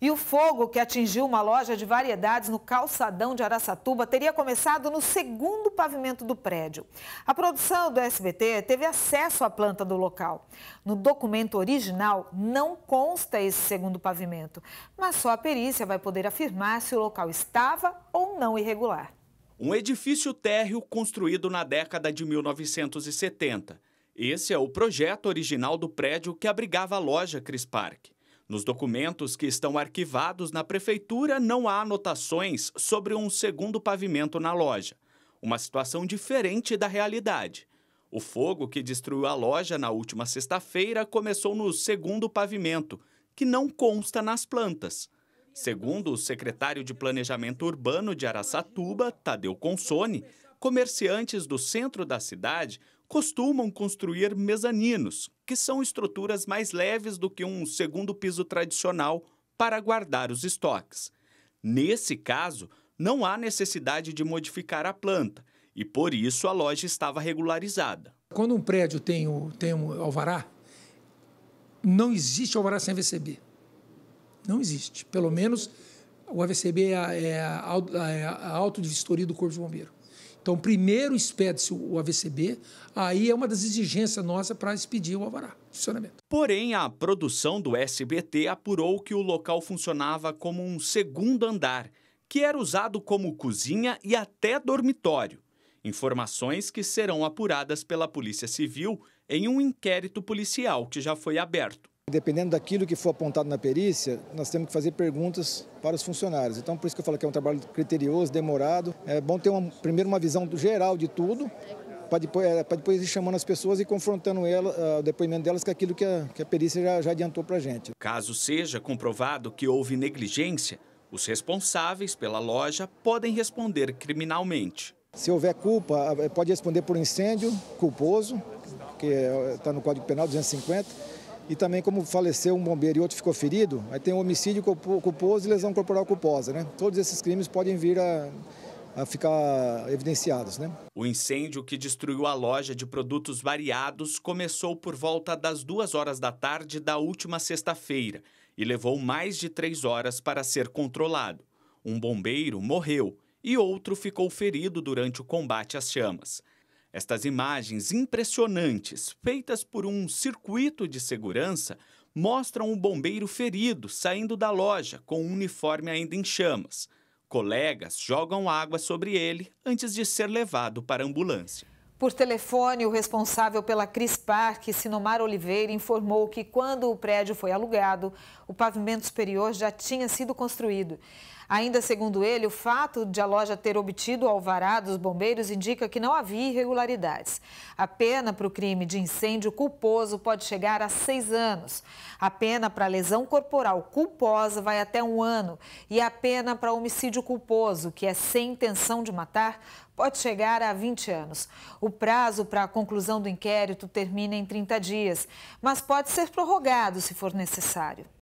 E o fogo que atingiu uma loja de variedades no calçadão de Araçatuba teria começado no segundo pavimento do prédio. A produção do SBT teve acesso à planta do local. No documento original não consta esse segundo pavimento, mas só a perícia vai poder afirmar se o local estava ou não irregular. Um edifício térreo construído na década de 1970. Esse é o projeto original do prédio que abrigava a loja Cris Park. Nos documentos que estão arquivados na prefeitura, não há anotações sobre um segundo pavimento na loja. Uma situação diferente da realidade. O fogo que destruiu a loja na última sexta-feira começou no segundo pavimento, que não consta nas plantas. Segundo o secretário de Planejamento Urbano de Araçatuba, Tadeu Consone, comerciantes do centro da cidade costumam construir mezaninos, que são estruturas mais leves do que um segundo piso tradicional para guardar os estoques. Nesse caso, não há necessidade de modificar a planta e por isso a loja estava regularizada. Quando um prédio tem, o, tem um alvará, não existe alvará sem VCB. Não existe. Pelo menos o AVCB é a, é a, é, é a auto de vistoria do Corpo de Bombeiro. Então, primeiro expede-se o AVCB, aí é uma das exigências nossas para expedir o alvará funcionamento. Porém, a produção do SBT apurou que o local funcionava como um segundo andar, que era usado como cozinha e até dormitório. Informações que serão apuradas pela Polícia Civil em um inquérito policial que já foi aberto. Dependendo daquilo que for apontado na perícia, nós temos que fazer perguntas para os funcionários. Então, por isso que eu falo que é um trabalho criterioso, demorado. É bom ter uma, primeiro uma visão geral de tudo, para depois, é, para depois ir chamando as pessoas e confrontando ela, ah, o depoimento delas com é aquilo que a, que a perícia já, já adiantou para a gente. Caso seja comprovado que houve negligência, os responsáveis pela loja podem responder criminalmente. Se houver culpa, ah, pode responder por incêndio culposo, que está é, no Código Penal 250 e também como faleceu um bombeiro e outro ficou ferido, aí tem homicídio culposo e lesão corporal culposa, né? Todos esses crimes podem vir a, a ficar evidenciados, né? O incêndio que destruiu a loja de produtos variados começou por volta das duas horas da tarde da última sexta-feira e levou mais de três horas para ser controlado. Um bombeiro morreu e outro ficou ferido durante o combate às chamas. Estas imagens impressionantes, feitas por um circuito de segurança, mostram o um bombeiro ferido saindo da loja com um uniforme ainda em chamas. Colegas jogam água sobre ele antes de ser levado para a ambulância. Por telefone, o responsável pela Cris Park, Sinomar Oliveira, informou que quando o prédio foi alugado, o pavimento superior já tinha sido construído. Ainda segundo ele, o fato de a loja ter obtido o alvará dos bombeiros indica que não havia irregularidades. A pena para o crime de incêndio culposo pode chegar a seis anos. A pena para lesão corporal culposa vai até um ano. E a pena para homicídio culposo, que é sem intenção de matar, pode chegar a 20 anos. O prazo para a conclusão do inquérito termina em 30 dias, mas pode ser prorrogado se for necessário.